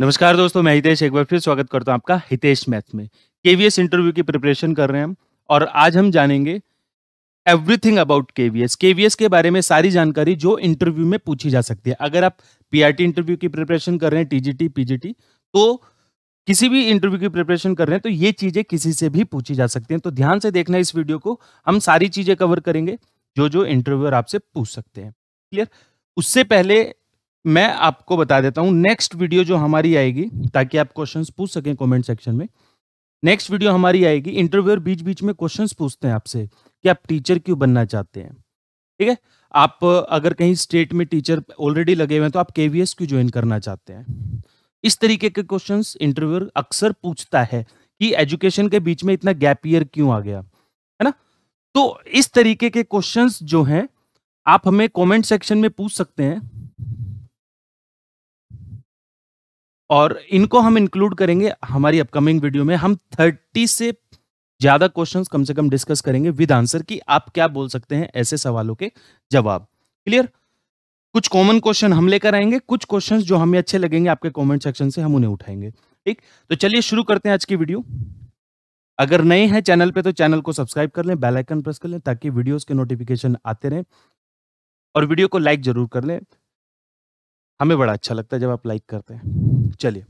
नमस्कार दोस्तों मैं हितेश एक बार फिर स्वागत करता हूं आपका हितेश मैथ में केवीएस इंटरव्यू की प्रिपरेशन कर रहे हैं हम और आज हम जानेंगे एवरीथिंग अबाउट केवीएस केवीएस के बारे में सारी जानकारी जो इंटरव्यू में पूछी जा सकती है अगर आप पीआरटी इंटरव्यू की प्रिपरेशन कर रहे हैं टीजीटी पीजीटी तो किसी भी इंटरव्यू की प्रिपरेशन कर रहे हैं तो ये चीजें किसी से भी पूछी जा सकती हैं तो ध्यान से देखना इस वीडियो को हम सारी चीजें कवर करेंगे जो जो इंटरव्यूअर आपसे पूछ सकते हैं क्लियर उससे पहले मैं आपको बता देता हूँ नेक्स्ट वीडियो जो हमारी आएगी ताकि आप क्वेश्चन पूछ सकें कॉमेंट सेक्शन में नेक्स्ट वीडियो हमारी आएगी इंटरव्यूअर बीच बीच में क्वेश्चन पूछते हैं आपसे कि आप टीचर क्यों बनना चाहते हैं ठीक है आप अगर कहीं स्टेट में टीचर ऑलरेडी लगे हुए हैं तो आप केवीएस क्यों ज्वाइन करना चाहते हैं इस तरीके के क्वेश्चन इंटरव्यूअर अक्सर पूछता है कि एजुकेशन के बीच में इतना गैप ईयर क्यों आ गया है ना तो इस तरीके के क्वेश्चंस जो हैं आप हमें कमेंट सेक्शन में पूछ सकते हैं और इनको हम इंक्लूड करेंगे हमारी अपकमिंग वीडियो में हम थर्टी से ज्यादा क्वेश्चन कम से कम डिस्कस करेंगे विद आंसर कि आप क्या बोल सकते हैं ऐसे सवालों के जवाब क्लियर कुछ कॉमन क्वेश्चन हम लेकर आएंगे कुछ क्वेश्चंस जो हमें अच्छे लगेंगे आपके कमेंट सेक्शन से हम उन्हें उठाएंगे ठीक तो चलिए शुरू करते हैं आज की वीडियो अगर नए हैं चैनल पे तो चैनल को सब्सक्राइब कर लें बेल आइकन प्रेस कर लें ताकि वीडियोस के नोटिफिकेशन आते रहें और वीडियो को लाइक जरूर कर लें हमें बड़ा अच्छा लगता है जब आप लाइक करते हैं चलिए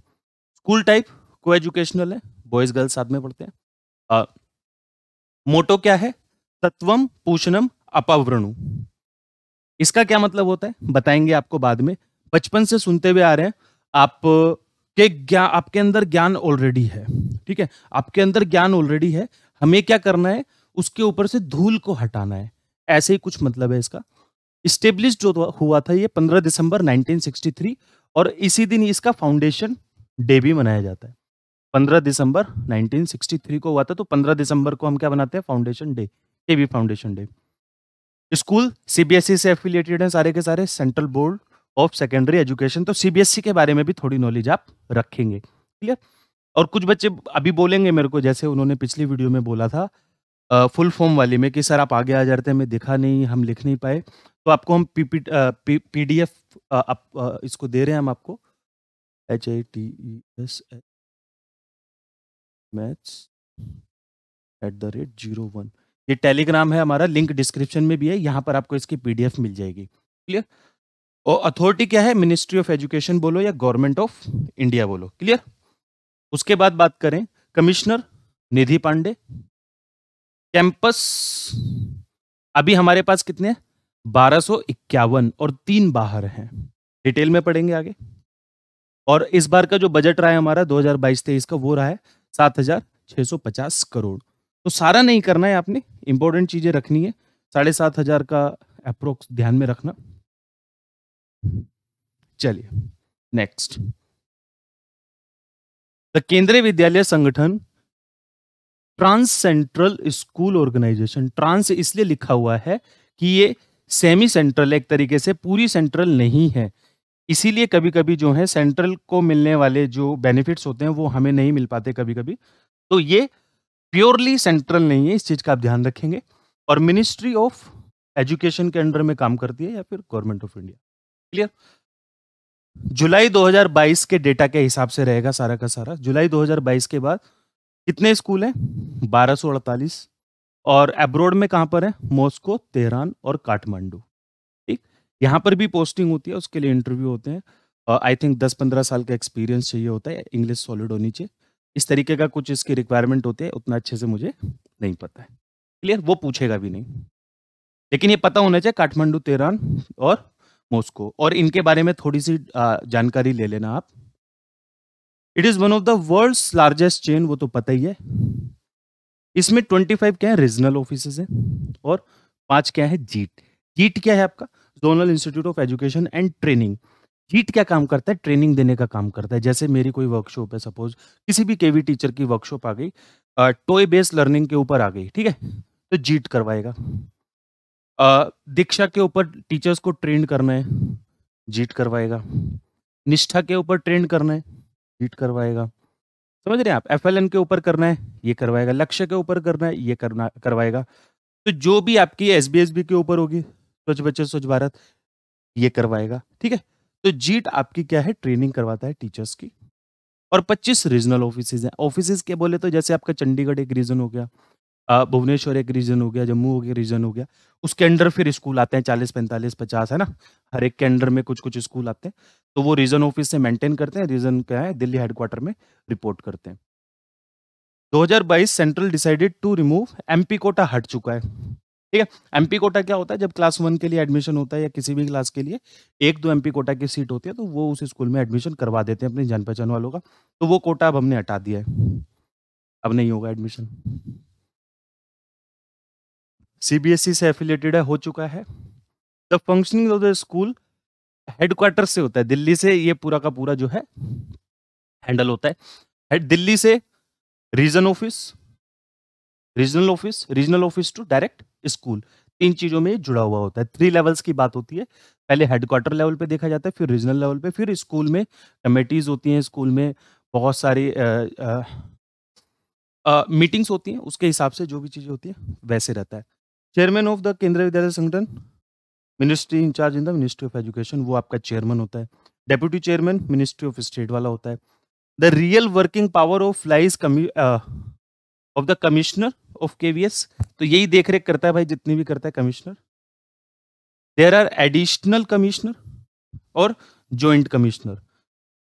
स्कूल टाइप को एजुकेशनल है बॉयज गर्ल्स साथ में पढ़ते हैं मोटो क्या है तत्वम पूषणम अपावरणु इसका क्या मतलब होता है बताएंगे आपको बाद में बचपन से सुनते हुए आ रहे हैं आप के ज्ञान आपके अंदर ज्ञान ऑलरेडी है ठीक है आपके अंदर ज्ञान ऑलरेडी है हमें क्या करना है उसके ऊपर से धूल को हटाना है ऐसे ही कुछ मतलब है इसका स्टेब्लिश जो हुआ था ये 15 दिसंबर 1963 और इसी दिन इसका फाउंडेशन डे भी मनाया जाता है 15 दिसंबर 1963 को हुआ था तो 15 दिसंबर को हम क्या बनाते हैं फाउंडेशन डे ये भी फाउंडेशन डे स्कूल सीबीएसई से एफिलिएटेड हैं सारे के सारे central board of secondary education तो सीबीएसई e के बारे में भी थोड़ी नॉलेज आप रखेंगे क्लियर और कुछ बच्चे अभी बोलेंगे मेरे को जैसे उन्होंने पिछली वीडियो में बोला था फुल फॉर्म वाले में कि सर आप आगे आ जाते हैं हमें दिखा नहीं हम लिख नहीं पाए तो आपको हम पी डी एफ आप इसको दे रहे हैं हम आपको H I T E S H maths at the rate zero one ये टेलीग्राम है हमारा लिंक डिस्क्रिप्शन में भी है यहाँ पर आपको इसकी पीडीएफ मिल जाएगी क्लियर और अथॉरिटी क्या है मिनिस्ट्री ऑफ एजुकेशन बोलो या गवर्नमेंट ऑफ इंडिया बोलो क्लियर उसके बाद बात करें कमिश्नर निधि पांडे कैंपस अभी हमारे पास कितने हैं बारह और तीन बाहर हैं डिटेल में पढ़ेंगे आगे और इस बार का जो बजट रहा है हमारा 2022-23 का वो रहा है 7,650 करोड़ तो सारा नहीं करना है आपने इंपॉर्टेंट चीजें रखनी है साढ़े सात हजार का अप्रोक्स ध्यान में रखना चलिए next the Kendriya Vidyalaya Sangathan trans central school organisation trans इसलिए लिखा हुआ है कि ये सेमी सेंट्रल एक तरीके से पूरी सेंट्रल नहीं है इसीलिए कभी कभी जो है सेंट्रल को मिलने वाले जो बेनिफिट्स होते हैं वो हमें नहीं मिल पाते कभी कभी तो ये प्योरली सेंट्रल नहीं है इस चीज़ का आप ध्यान रखेंगे और मिनिस्ट्री ऑफ एजुकेशन के अंडर में काम करती है या फिर गवर्नमेंट ऑफ इंडिया क्लियर जुलाई 2022 के डेटा के हिसाब से रहेगा सारा का सारा जुलाई 2022 के बाद कितने स्कूल हैं बारह और एब्रोड में कहाँ पर है मॉस्को तेहरान और काठमांडू ठीक यहाँ पर भी पोस्टिंग होती है उसके लिए इंटरव्यू होते हैं आई थिंक दस पंद्रह साल का एक्सपीरियंस चाहिए होता है इंग्लिश सॉलिड होनी चाहिए इस तरीके का कुछ इसकी रिक्वायरमेंट होती है उतना अच्छे से मुझे नहीं पता है क्लियर वो पूछेगा भी नहीं लेकिन ये पता होना चाहिए काठमांडू तेहरान और मॉस्को और इनके बारे में थोड़ी सी जानकारी ले लेना आप it is one of the world's largest chain वो तो पता ही है इसमें ट्वेंटी फाइव क्या है रीजनल ऑफिस है और पांच क्या है जीट जीट क्या है आपका zonal institute of education and training ZIET क्या काम करता है ट्रेनिंग देने का काम करता है जैसे मेरी कोई वर्कशॉप है सपोज किसी भी केवी टीचर की वर्कशॉप आ गई टॉय बेस्ड लर्निंग के ऊपर आ गई ठीक है तो जीट करवाएगा दीक्षा के ऊपर टीचर्स को ट्रेन करना है जीट करवाएगा निष्ठा के ऊपर ट्रेन करना है जीट करवाएगा समझ रहे हैं आप एफ के ऊपर करना है ये करवाएगा लक्ष्य के ऊपर करना है ये करना करवाएगा तो जो भी आपकी एस के ऊपर होगी स्वच्छ बच्चे स्वच्छ भारत ये करवाएगा ठीक है तो जीट आपकी क्या है ट्रेनिंग करवाता है टीचर्स की और 25 रीजनल ऑफिस हैं ऑफिस के बोले तो जैसे आपका चंडीगढ़ एक रीजन हो गया भुवनेश्वर एक रीजन हो गया जम्मू एक रीजन हो गया उसके अंडर फिर स्कूल आते हैं चालीस पैंतालीस पचास है ना हर एक के अंडर में कुछ कुछ स्कूल आते हैं तो वो रीजन ऑफिस से मेंटेन करते हैं रीजन क्या है दिल्ली हेडक्वार्टर में रिपोर्ट करते हैं 2022 central decided to remove MP quota हट चुका है ठीक है एमपी कोटा क्या होता है जब क्लास वन के लिए एडमिशन होता है या किसी भी क्लास के लिए एक दो एमपी कोटा की सीट होती है तो वो उस स्कूल में एडमिशन करवा देते हैं अपने जान पहचान वालों का तो वो कोटा अब हमने हटा दिया है अब नहीं होगा एडमिशन सीबीएसई e से एफिलेटेड है हो चुका है the functioning of the school headquarter से होता है दिल्ली से ये पूरा का पूरा जो है हैंडल होता है दिल्ली से region office regional office regional office to direct school तीन चीजों में जुड़ा हुआ होता है थ्री लेवल्स की बात होती है पहले हेडक्वार्टर लेवल पे देखा जाता है फिर रीजनल लेवल पे फिर स्कूल में कमेटीज होती हैं स्कूल में बहुत सारी मीटिंग्स होती हैं उसके हिसाब से जो भी चीज़ें होती हैं वैसे रहता है chairman of the Kendriya Vidyalaya Sangathan ministry incharge in the ministry of education वो आपका चेयरमैन होता है deputy chairman ministry of state वाला होता है the real working power of lies of the commissioner of KVS तो यही देख रेख करता है भाई जितनी भी करता है commissioner there are additional commissioner और ज्वाइंट कमिश्नर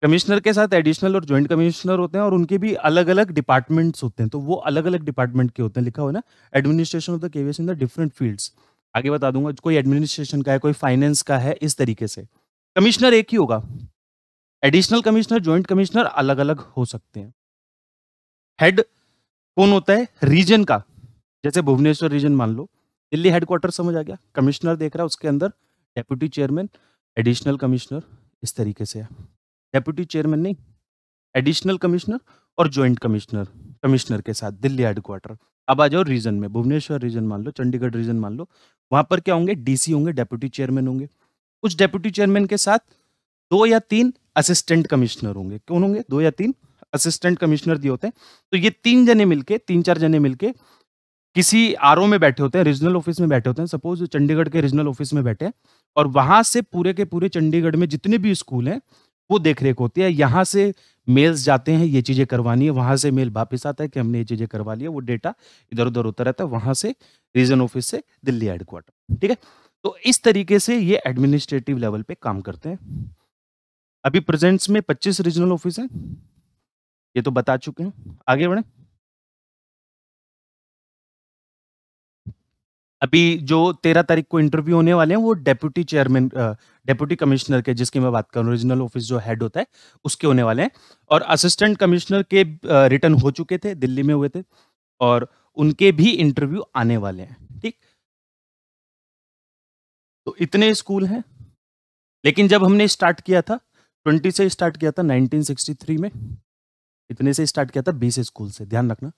कमिश्नर के साथ एडिशनल और ज्वाइंट कमिश्नर होते हैं और उनके भी अलग अलग डिपार्टमेंट्स होते हैं तो वो अलग अलग डिपार्टमेंट के होते हैं लिखा हुआ है ना administration of the KVS in the different fields आगे बता दूंगा कोई एडमिनिस्ट्रेशन का है कोई फाइनेंस का है इस तरीके से कमिश्नर एक ही होगा एडिशनल कमिश्नर ज्वाइंट कमिश्नर अलग अलग हो सकते हैं हेड कौन होता है रीजन का जैसे भुवनेश्वर रीजन मान लो दिल्ली हेडक्वार्टर समझ आ गया कमिश्नर देख रहा है उसके अंदर डेप्यूटी चेयरमैन एडिशनल कमिश्नर इस तरीके से है डेप्यूटी चेयरमैन नहीं एडिशनल कमिश्नर और ज्वाइंट कमिश्नर कमिश्नर के साथ दिल्ली हेडक्वार्टर अब आ जाओ रीजन में भुवनेश्वर रीजन मान लो चंडीगढ़ रीजन मान लो वहां पर क्या होंगे डीसी होंगे डेप्यूटी चेयरमैन होंगे उस डेप्यूटी चेयरमैन के साथ दो या तीन असिस्टेंट कमिश्नर होंगे कौन होंगे दो या तीन असिस्टेंट कमिश्नर दिए होते हैं तो ये तीन जने मिलके तीन चार जने मिलके किसी आर में बैठे होते हैं रीजनल ऑफिस में बैठे होते हैं सपोज चंडीगढ़ के रीजनल ऑफिस में बैठे हैं और वहां से पूरे के पूरे चंडीगढ़ में जितने भी स्कूल हैं वो देख रेख होती है यहाँ से मेल्स जाते हैं ये चीज़ें करवानी है वहाँ से मेल वापस आता है कि हमने ये चीज़ें करवा लिया वो डेटा इधर उधर होता रहता है वहाँ से रीजन ऑफिस से दिल्ली हेडक्वार्टर ठीक है तो इस तरीके से ये एडमिनिस्ट्रेटिव लेवल पे काम करते हैं अभी प्रेजेंट्स में 25 रीजनल ऑफिस हैं ये तो बता चुके हैं आगे बढ़ें अभी जो तेरह तारीख को इंटरव्यू होने वाले हैं वो डेप्यूटी चेयरमैन डेप्यूटी कमिश्नर के जिसकी मैं बात कर रहा हूँ रीजनल ऑफिस जो हेड होता है उसके होने वाले हैं और असिस्टेंट कमिश्नर के रिटर्न हो चुके थे दिल्ली में हुए थे और उनके भी इंटरव्यू आने वाले हैं ठीक तो इतने स्कूल हैं लेकिन जब हमने स्टार्ट किया था ट्वेंटी से स्टार्ट किया था नाइनटीन में इतने से स्टार्ट किया था बीस स्कूल से ध्यान रखना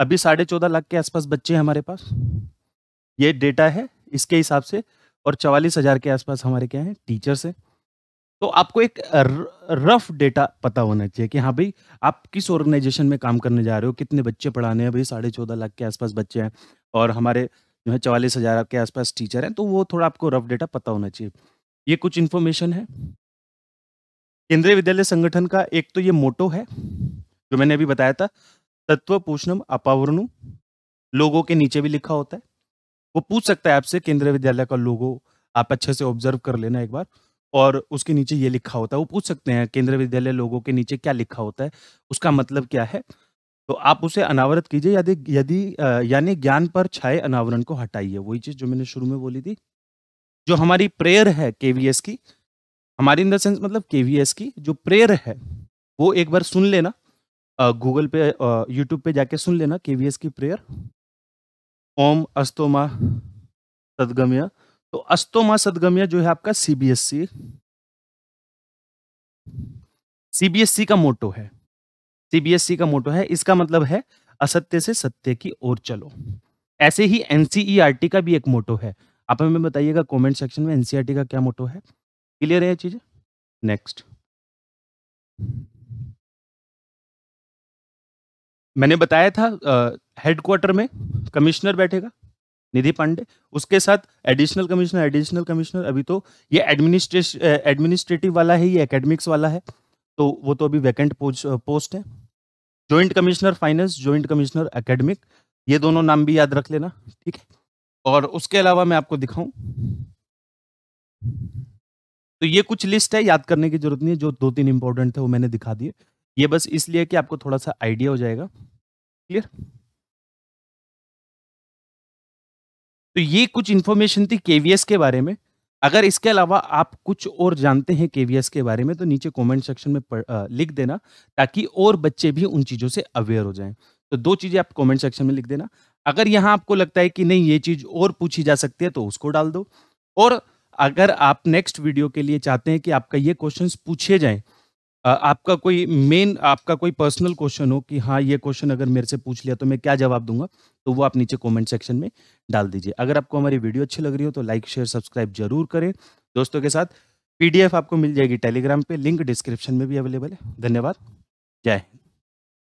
अभी साढ़े चौदह लाख के आसपास बच्चे हैं हमारे पास ये डेटा है इसके हिसाब से और चवालीस हजार के आसपास हमारे क्या हैं टीचर्स हैं तो आपको एक रफ डेटा पता होना चाहिए कि हाँ भाई आप किस ऑर्गेनाइजेशन में काम करने जा रहे हो कितने बच्चे पढ़ाने हैं भाई साढ़े चौदह लाख के आसपास बच्चे हैं और हमारे जो है चवालीस हज़ार के आसपास टीचर हैं तो वो थोड़ा आपको रफ डेटा पता होना चाहिए ये कुछ इन्फॉर्मेशन है केंद्रीय विद्यालय संगठन का एक तो ये मोटो है जो मैंने अभी बताया था तत्व पूछनम अपावरणु लोगों के नीचे भी लिखा होता है वो पूछ सकता है आपसे केंद्रीय विद्यालय का लोगो आप अच्छे से ऑब्जर्व कर लेना एक बार और उसके नीचे ये लिखा होता है वो पूछ सकते हैं केंद्रीय विद्यालय लोगों के नीचे क्या लिखा होता है उसका मतलब क्या है तो आप उसे अनावरत कीजिए यदि यदि यानी ज्ञान पर छाए अनावरण को हटाइए वही चीज जो मैंने शुरू में बोली थी जो हमारी प्रेयर है केवीएस की हमारी इन द सेंस मतलब केवीएस की जो प्रेयर है वो एक बार सुन लेना गूगल पे यूट्यूब पे जाके सुन लेना केवीएस की प्रेयर ओम अस्तोमा सदगम्य तो अस्तोमा सदगम्य जो है आपका सीबीएसई सीबीएसई का मोटो है सीबीएसई का मोटो है इसका मतलब है असत्य से सत्य की ओर चलो ऐसे ही एनसीईआरटी e का भी एक मोटो है आप हमें बताइएगा कमेंट सेक्शन में एनसीईआरटी e का क्या मोटो है क्लियर है चीज नेक्स्ट मैंने बताया था हेडक्वार्टर में कमिश्नर बैठेगा निधि पांडे उसके साथ एडिशनल कमिश्नर एडिशनल कमिश्नर अभी तो ये एडमिनिस्ट्रेशन एडमिनिस्ट्रेटिव वाला है ये एकेडमिक्स वाला है तो वो तो अभी वैकेंट पोस्ट है joint commissioner finance joint commissioner academic ये दोनों नाम भी याद रख लेना ठीक है और उसके अलावा मैं आपको दिखाऊं तो ये कुछ लिस्ट है याद करने की जरूरत नहीं है जो दो तीन इंपॉर्टेंट थे वो मैंने दिखा दिए ये बस इसलिए कि आपको थोड़ा सा आइडिया हो जाएगा क्लियर तो ये कुछ इन्फॉर्मेशन थी केवीएस के बारे में अगर इसके अलावा आप कुछ और जानते हैं केवीएस के बारे में तो नीचे कमेंट सेक्शन में पढ़, आ, लिख देना ताकि और बच्चे भी उन चीज़ों से अवेयर हो जाएं तो दो चीज़ें आप कमेंट सेक्शन में लिख देना अगर यहाँ आपको लगता है कि नहीं ये चीज़ और पूछी जा सकती है तो उसको डाल दो और अगर आप नेक्स्ट वीडियो के लिए चाहते हैं कि आपका ये क्वेश्चन पूछे जाएँ आपका कोई मेन आपका कोई पर्सनल क्वेश्चन हो कि हाँ ये क्वेश्चन अगर मेरे से पूछ लिया तो मैं क्या जवाब दूंगा तो वो आप नीचे कमेंट सेक्शन में डाल दीजिए अगर आपको हमारी वीडियो अच्छी लग रही हो तो लाइक शेयर सब्सक्राइब जरूर करें दोस्तों के साथ पीडीएफ आपको मिल जाएगी टेलीग्राम पे लिंक डिस्क्रिप्शन में भी अवेलेबल है धन्यवाद जय हिंद